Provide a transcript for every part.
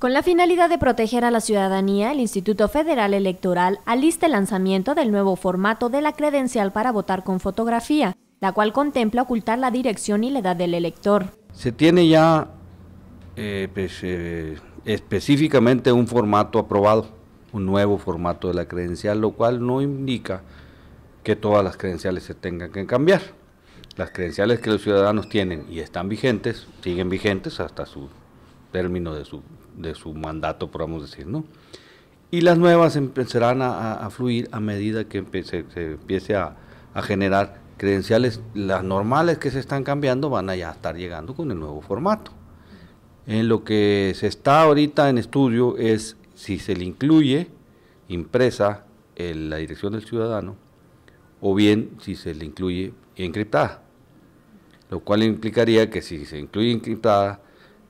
Con la finalidad de proteger a la ciudadanía, el Instituto Federal Electoral alista el lanzamiento del nuevo formato de la credencial para votar con fotografía, la cual contempla ocultar la dirección y la edad del elector. Se tiene ya eh, pues, eh, específicamente un formato aprobado, un nuevo formato de la credencial, lo cual no indica que todas las credenciales se tengan que cambiar. Las credenciales que los ciudadanos tienen y están vigentes, siguen vigentes hasta su término de su, de su mandato, podamos decir, ¿no? Y las nuevas empezarán a, fluir a medida que se empiece a, generar credenciales. Las normales que se están cambiando van a ya estar llegando con el nuevo formato. En lo que se está ahorita en estudio es si se le incluye impresa en la dirección del ciudadano o bien si se le incluye encriptada. Lo cual implicaría que si se incluye encriptada,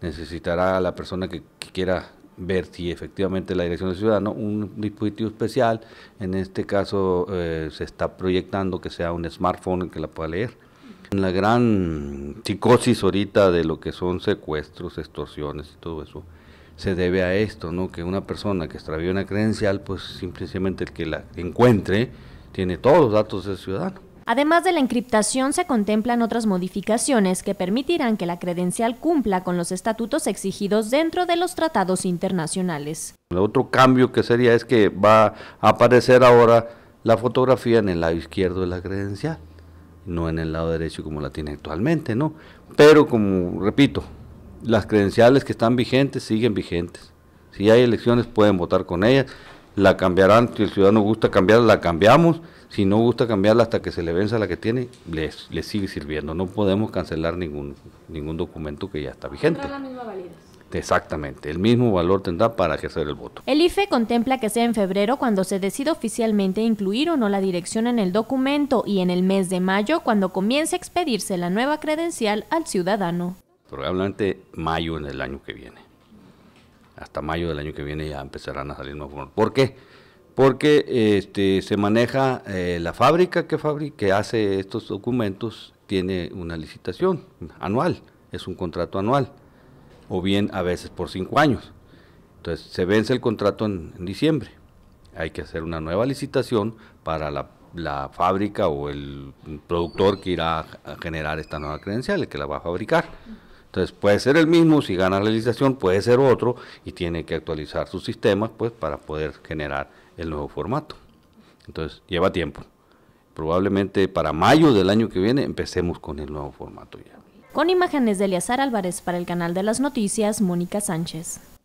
necesitará la persona que, quiera ver si efectivamente la Dirección del Ciudadano, un dispositivo especial, en este caso eh, se está proyectando que sea un smartphone que la pueda leer. La gran psicosis ahorita de lo que son secuestros, extorsiones y todo eso, se debe a esto, ¿no? Que una persona que extravió una credencial, pues simplemente el que la encuentre tiene todos los datos del ciudadano. Además de la encriptación, se contemplan otras modificaciones que permitirán que la credencial cumpla con los estatutos exigidos dentro de los tratados internacionales. El otro cambio que sería es que va a aparecer ahora la fotografía en el lado izquierdo de la credencial, no en el lado derecho como la tiene actualmente, ¿no? Pero como repito, las credenciales que están vigentes siguen vigentes. Si hay elecciones pueden votar con ellas la cambiarán, si el ciudadano gusta cambiarla, la cambiamos, si no gusta cambiarla hasta que se le venza la que tiene, le, sigue sirviendo, no podemos cancelar ningún, ningún documento que ya está vigente. La misma validez. Exactamente, el mismo valor tendrá para ejercer el voto. El IFE contempla que sea en febrero cuando se decida oficialmente incluir o no la dirección en el documento y en el mes de mayo cuando comience a expedirse la nueva credencial al ciudadano. Probablemente mayo en el año que viene hasta mayo del año que viene ya empezarán a salir nuevos ¿Por qué? Porque este, se maneja eh, la fábrica que, hace estos documentos, tiene una licitación anual, es un contrato anual, o bien a veces por cinco años. Entonces se vence el contrato en, diciembre, hay que hacer una nueva licitación para la, la fábrica o el productor que irá a generar esta nueva credencial, el que la va a fabricar. Entonces puede ser el mismo, si gana la licitación puede ser otro y tiene que actualizar sus sistemas pues para poder generar el nuevo formato. Entonces lleva tiempo. Probablemente para mayo del año que viene empecemos con el nuevo formato ya. Con imágenes de Eliazar Álvarez para el canal de las noticias, Mónica Sánchez.